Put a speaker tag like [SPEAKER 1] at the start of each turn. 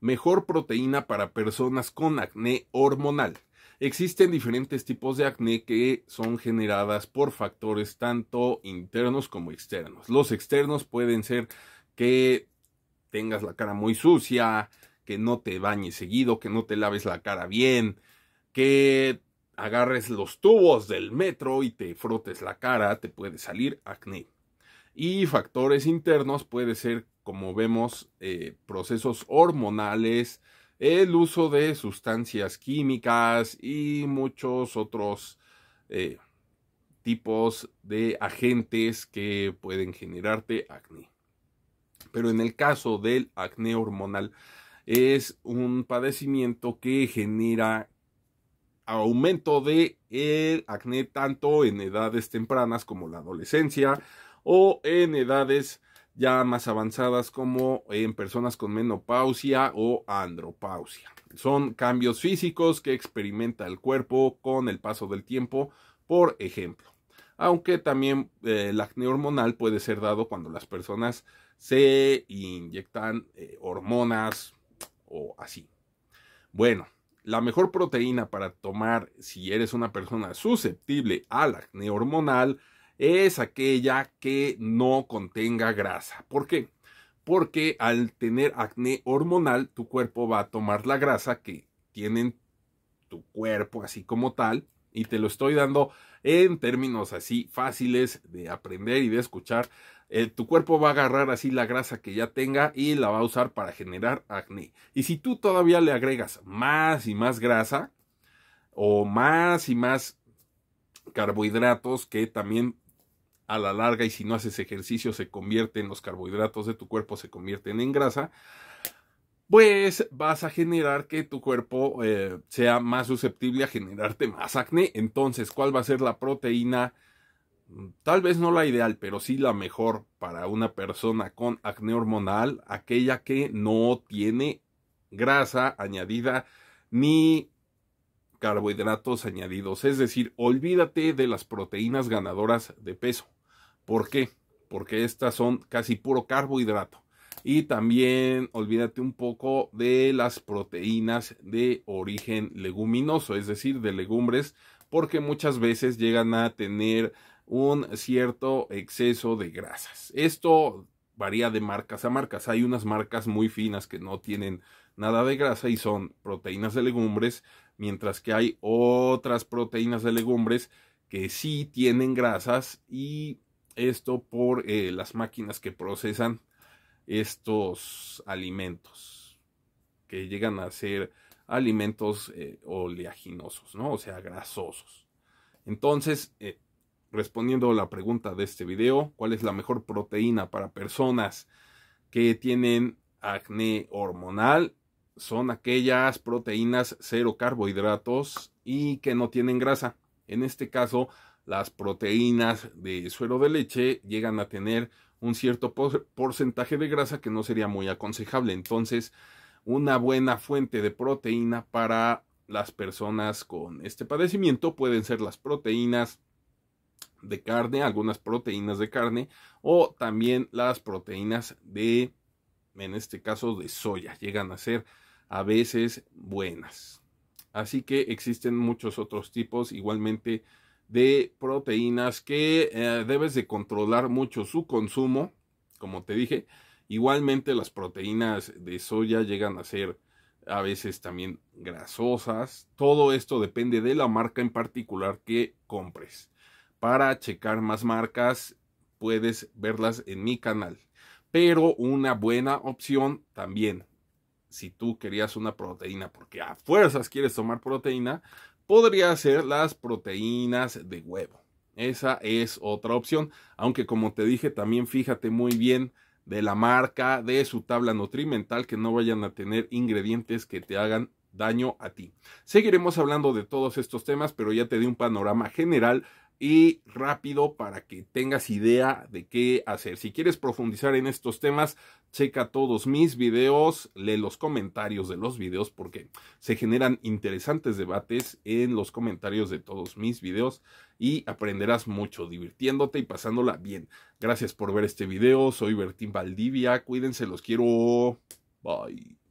[SPEAKER 1] mejor proteína para personas con acné hormonal. Existen diferentes tipos de acné que son generadas por factores tanto internos como externos. Los externos pueden ser que tengas la cara muy sucia, que no te bañes seguido, que no te laves la cara bien, que agarres los tubos del metro y te frotes la cara, te puede salir acné y factores internos puede ser, como vemos, eh, procesos hormonales, el uso de sustancias químicas y muchos otros eh, tipos de agentes que pueden generarte acné. Pero en el caso del acné hormonal es un padecimiento que genera aumento de el acné tanto en edades tempranas como la adolescencia, o en edades ya más avanzadas como en personas con menopausia o andropausia. Son cambios físicos que experimenta el cuerpo con el paso del tiempo, por ejemplo. Aunque también eh, el acné hormonal puede ser dado cuando las personas se inyectan eh, hormonas o así. Bueno, la mejor proteína para tomar si eres una persona susceptible al acné hormonal es aquella que no contenga grasa. ¿Por qué? Porque al tener acné hormonal, tu cuerpo va a tomar la grasa que tiene tu cuerpo así como tal. Y te lo estoy dando en términos así fáciles de aprender y de escuchar. tu cuerpo va a agarrar así la grasa que ya tenga y la va a usar para generar acné. Y si tú todavía le agregas más y más grasa o más y más carbohidratos que también a la larga y si no haces ejercicio se convierten los carbohidratos de tu cuerpo, se convierten en grasa, pues vas a generar que tu cuerpo eh, sea más susceptible a generarte más acné. Entonces, ¿cuál va a ser la proteína? Tal vez no la ideal, pero sí la mejor para una persona con acné hormonal, aquella que no tiene grasa añadida ni carbohidratos añadidos. Es decir, olvídate de las proteínas ganadoras de peso. ¿Por qué? Porque estas son casi puro carbohidrato. Y también olvídate un poco de las proteínas de origen leguminoso, es decir, de legumbres, porque muchas veces llegan a tener un cierto exceso de grasas. Esto varía de marcas a marcas. Hay unas marcas muy finas que no tienen nada de grasa y son proteínas de legumbres, mientras que hay otras proteínas de legumbres que sí tienen grasas y esto por eh, las máquinas que procesan estos alimentos, que llegan a ser alimentos eh, oleaginosos, ¿no? O sea, grasosos. Entonces, eh, respondiendo a la pregunta de este video, ¿cuál es la mejor proteína para personas que tienen acné hormonal? Son aquellas proteínas cero carbohidratos y que no tienen grasa. En este caso, las proteínas de suero de leche llegan a tener un cierto porcentaje de grasa que no sería muy aconsejable. Entonces, una buena fuente de proteína para las personas con este padecimiento pueden ser las proteínas de carne, algunas proteínas de carne o también las proteínas de, en este caso, de soya. Llegan a ser a veces buenas. Así que existen muchos otros tipos. Igualmente, de proteínas que eh, debes de controlar mucho su consumo, como te dije. Igualmente las proteínas de soya llegan a ser a veces también grasosas. Todo esto depende de la marca en particular que compres. Para checar más marcas puedes verlas en mi canal. Pero una buena opción también, si tú querías una proteína, porque a fuerzas quieres tomar proteína, podría ser las proteínas de huevo. Esa es otra opción, aunque como te dije, también fíjate muy bien de la marca, de su tabla nutrimental, que no vayan a tener ingredientes que te hagan daño a ti. Seguiremos hablando de todos estos temas, pero ya te di un panorama general y rápido para que tengas idea de qué hacer. Si quieres profundizar en estos temas, checa todos mis videos, lee los comentarios de los videos porque se generan interesantes debates en los comentarios de todos mis videos y aprenderás mucho divirtiéndote y pasándola bien. Gracias por ver este video, soy Bertín Valdivia, cuídense, los quiero. Bye.